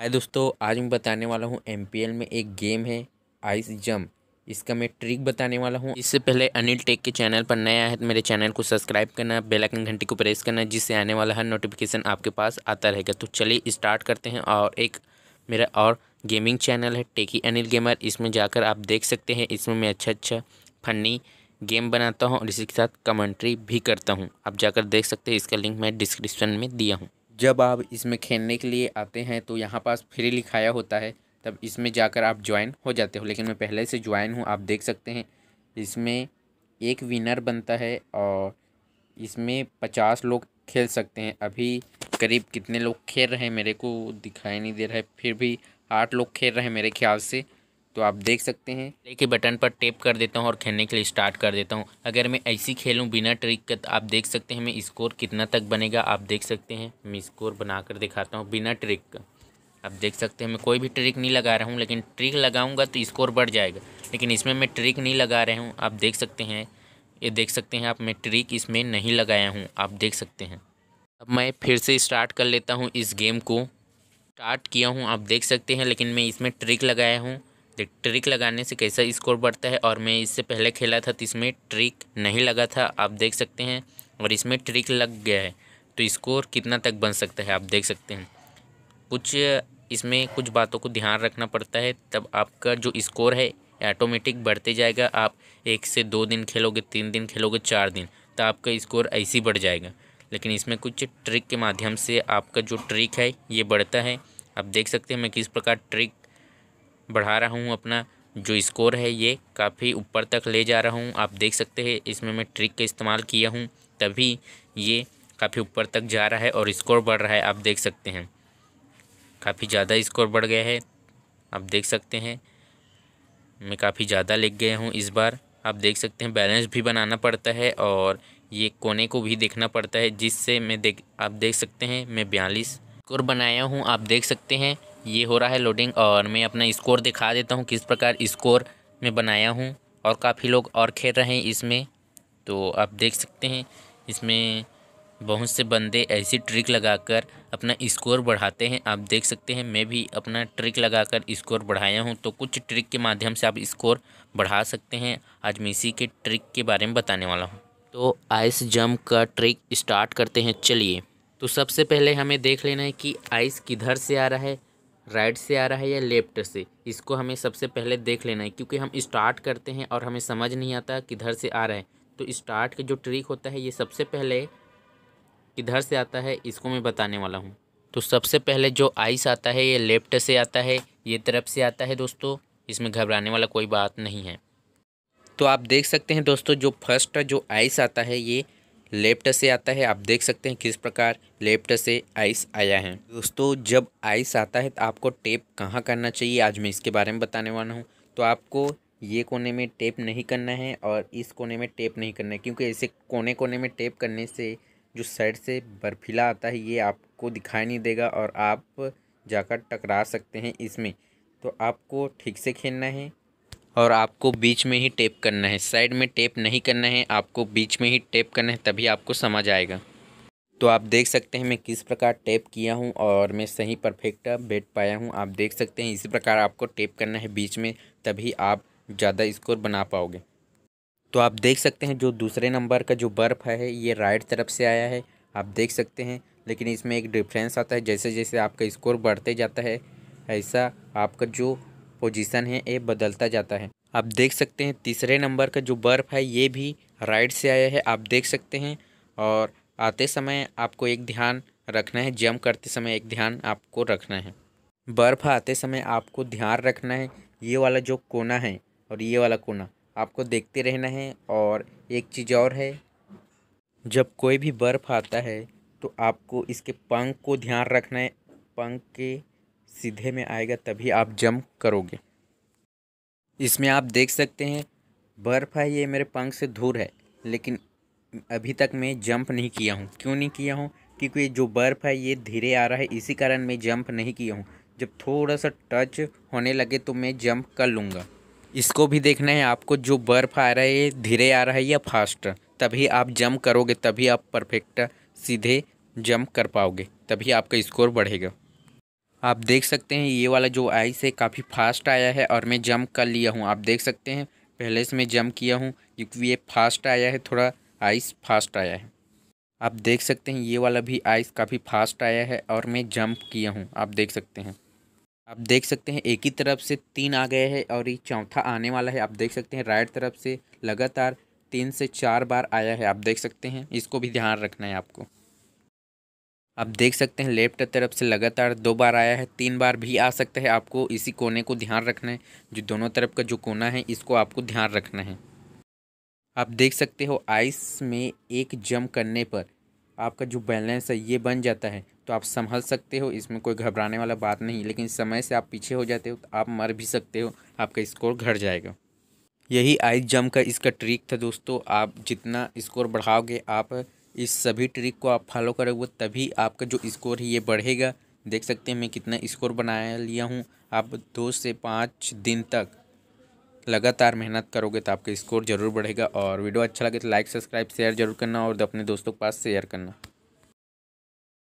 हाय दोस्तों आज मैं बताने वाला हूँ एम में एक गेम है आइस जम इसका मैं ट्रिक बताने वाला हूँ इससे पहले अनिल टेक के चैनल पर नया है तो मेरे चैनल को सब्सक्राइब करना बेल आइकन घंटी को प्रेस करना जिससे आने वाला हर नोटिफिकेशन आपके पास आता रहेगा तो चलिए स्टार्ट करते हैं और एक मेरा और गेमिंग चैनल है टेकी अनिल गेमर इसमें जाकर आप देख सकते हैं इसमें मैं अच्छा अच्छा फनी गेम बनाता हूँ और इसी के साथ कमेंट्री भी करता हूँ आप जाकर देख सकते हैं इसका लिंक मैं डिस्क्रिप्शन में दिया हूँ जब आप इसमें खेलने के लिए आते हैं तो यहाँ पास फ्री लिखाया होता है तब इसमें जाकर आप ज्वाइन हो जाते हो लेकिन मैं पहले से ज्वाइन हूँ आप देख सकते हैं इसमें एक विनर बनता है और इसमें पचास लोग खेल सकते हैं अभी करीब कितने लोग खेल रहे हैं मेरे को दिखाई नहीं दे रहा है फिर भी आठ लोग खेल रहे हैं मेरे ख्याल से तो आप देख सकते हैं प्ले के बटन पर टेप कर देता हूँ और खेलने के लिए स्टार्ट कर देता हूँ अगर मैं ऐसी खेलूँ बिना ट्रिक का तो आप देख सकते हैं मैं स्कोर कितना तक बनेगा आप देख सकते हैं मैं स्कोर बना कर दिखाता हूँ बिना ट्रिक का आप देख सकते हैं मैं कोई भी ट्रिक नहीं लगा रहा हूँ लेकिन ट्रिक लगाऊँगा तो स्कोर बढ़ जाएगा लेकिन इसमें मैं ट्रिक नहीं लगा रहा हूँ आप देख सकते हैं ये देख सकते हैं आप मैं ट्रिक इसमें नहीं लगाया हूँ आप देख सकते हैं अब मैं फिर से स्टार्ट कर लेता हूँ इस गेम को स्टार्ट किया हूँ आप देख सकते हैं लेकिन मैं इसमें ट्रिक लगाया हूँ सकते ट्रिक लगाने से कैसा स्कोर बढ़ता है और मैं इससे पहले खेला था तो इसमें ट्रिक नहीं लगा था आप देख सकते हैं और इसमें ट्रिक लग गया है तो स्कोर कितना तक बन सकता है आप देख सकते हैं कुछ इसमें कुछ बातों को ध्यान रखना पड़ता है तब आपका जो स्कोर है ऑटोमेटिक बढ़ते जाएगा आप एक से दो दिन खेलोगे तीन दिन खेलोगे चार दिन तो आपका स्कोर ऐसे ही बढ़ जाएगा लेकिन इसमें कुछ ट्रिक के माध्यम से आपका जो ट्रिक है ये बढ़ता है आप देख सकते हैं मैं किस प्रकार ट्रिक बढ़ा रहा हूँ अपना जो स्कोर है ये काफ़ी ऊपर तक ले जा रहा हूँ आप देख सकते हैं इसमें मैं ट्रिक का इस्तेमाल किया हूँ तभी ये काफ़ी ऊपर तक जा रहा है और स्कोर बढ़ रहा है आप देख सकते हैं काफ़ी ज़्यादा स्कोर बढ़ गया है आप देख सकते हैं मैं काफ़ी ज़्यादा लिख गया हूँ इस बार आप देख सकते हैं बैलेंस भी बनाना पड़ता है और ये कोने को भी देखना पड़ता है जिससे मैं देख आप देख सकते हैं मैं बयालीस स्कोर बनाया हूँ आप देख सकते हैं ये हो रहा है लोडिंग और मैं अपना स्कोर दिखा देता हूँ किस प्रकार स्कोर में बनाया हूँ और काफ़ी लोग और खेल रहे हैं इसमें तो आप देख सकते हैं इसमें बहुत से बंदे ऐसी ट्रिक लगाकर अपना स्कोर बढ़ाते हैं आप देख सकते हैं मैं भी अपना ट्रिक लगाकर स्कोर बढ़ाया हूं तो कुछ ट्रिक के माध्यम से आप स्कोर बढ़ा सकते हैं आज मैं इसी के ट्रिक के बारे में बताने वाला हूं तो आइस जंप का ट्रिक स्टार्ट करते हैं चलिए तो सबसे पहले हमें देख लेना है कि आइस किधर से आ रहा है राइट से आ रहा है या लेफ्ट से इसको हमें सबसे पहले देख लेना है क्योंकि हम स्टार्ट करते हैं और हमें समझ नहीं आता किधर से आ रहा है तो स्टार्ट का जो ट्रिक होता है ये सबसे पहले किधर से आता है इसको मैं बताने वाला हूँ तो सबसे पहले जो आइस आता है ये लेफ्ट से आता है ये तरफ से आता है दोस्तों इसमें घबराने वाला कोई बात नहीं है तो आप देख सकते हैं दोस्तों जो फर्स्ट जो आइस आता है ये लेफ्ट से आता है आप देख सकते हैं किस प्रकार लेफ्ट से आइस आया है दोस्तों जब आइस आता है तो आपको टेप कहाँ करना चाहिए आज मैं इसके बारे में बताने वाला हूँ तो आपको ये कोने में टेप नहीं करना है और इस कोने में टेप नहीं करना है क्योंकि ऐसे कोने कोने में टेप करने से जो साइड से बर्फीला आता है ये आपको दिखाई नहीं देगा और आप जाकर टकरा सकते हैं इसमें तो आपको ठीक से खेलना है और आपको बीच में ही टेप करना है साइड में टेप नहीं करना है आपको बीच में ही टेप करना है तभी आपको समझ आएगा तो आप देख सकते हैं मैं किस प्रकार टेप किया हूँ और मैं सही परफेक्ट बैठ पाया हूँ आप देख सकते हैं इसी प्रकार आपको टेप करना है बीच में तभी आप ज़्यादा स्कोर बना पाओगे तो आप देख सकते हैं जो दूसरे नंबर का जो बर्फ़ है ये राइट तरफ से आया है आप देख सकते हैं लेकिन इसमें एक डिफ्रेंस आता है जैसे जैसे आपका स्कोर बढ़ते जाता है ऐसा आपका जो पोजीशन है ये बदलता जाता है आप देख सकते हैं तीसरे नंबर का जो बर्फ़ है ये भी राइट से आया है आप देख सकते हैं और आते समय आपको एक ध्यान रखना है जम करते समय एक ध्यान आपको रखना है बर्फ़ आते समय आपको ध्यान रखना है ये वाला जो कोना है और ये वाला कोना आपको देखते रहना है और एक चीज़ और है जब कोई भी बर्फ़ आता है तो आपको इसके पंख को ध्यान रखना है पंख के सीधे में आएगा तभी आप जंप करोगे इसमें आप देख सकते हैं बर्फ़ है ये मेरे पंख से दूर है लेकिन अभी तक मैं जंप नहीं किया हूँ क्यों नहीं किया हूँ क्योंकि जो बर्फ़ है ये धीरे आ रहा है इसी कारण मैं जंप नहीं किया हूँ जब थोड़ा सा टच होने लगे तो मैं जंप कर लूँगा इसको भी देखना है आपको जो बर्फ़ आ रहा है धीरे आ रहा है या फास्ट तभी आप जंप करोगे तभी आप परफेक्ट सीधे जंप कर पाओगे तभी आपका स्कोर बढ़ेगा आप देख सकते हैं ये वाला जो आइस है काफ़ी फास्ट आया है और मैं जंप कर लिया हूँ आप देख सकते हैं पहले से मैं जंप किया हूँ क्योंकि ये फास्ट आया है थोड़ा आइस फास्ट आया है आप देख सकते हैं ये वाला भी आइस काफ़ी फास्ट आया है और मैं जंप किया हूँ आप देख सकते हैं आप देख सकते हैं एक ही तरफ से तीन आ गए हैं और ये चौथा आने वाला है आप देख सकते हैं राइट तरफ से लगातार तीन से चार बार आया है आप देख सकते हैं इसको भी ध्यान रखना है आपको आप देख सकते हैं लेफ्ट तरफ से लगातार दो बार आया है तीन बार भी आ सकता है आपको इसी कोने को ध्यान रखना है जो दोनों तरफ का जो कोना है इसको आपको ध्यान रखना है आप देख सकते हो आइस में एक जम करने पर आपका जो बैलेंस है ये बन जाता है तो आप संभल सकते हो इसमें कोई घबराने वाला बात नहीं लेकिन समय से आप पीछे हो जाते हो तो आप मर भी सकते हो आपका स्कोर घट जाएगा यही आइस जम का इसका ट्रिक था दोस्तों आप जितना स्कोर बढ़ाओगे आप इस सभी ट्रिक को आप फॉलो करोगे तभी आपका जो स्कोर है ये बढ़ेगा देख सकते हैं मैं कितना स्कोर बनाया लिया हूँ आप दो से पाँच दिन तक लगातार मेहनत करोगे तो आपका स्कोर ज़रूर बढ़ेगा और वीडियो अच्छा लगे तो लाइक सब्सक्राइब शेयर जरूर करना और अपने दोस्तों के पास शेयर करना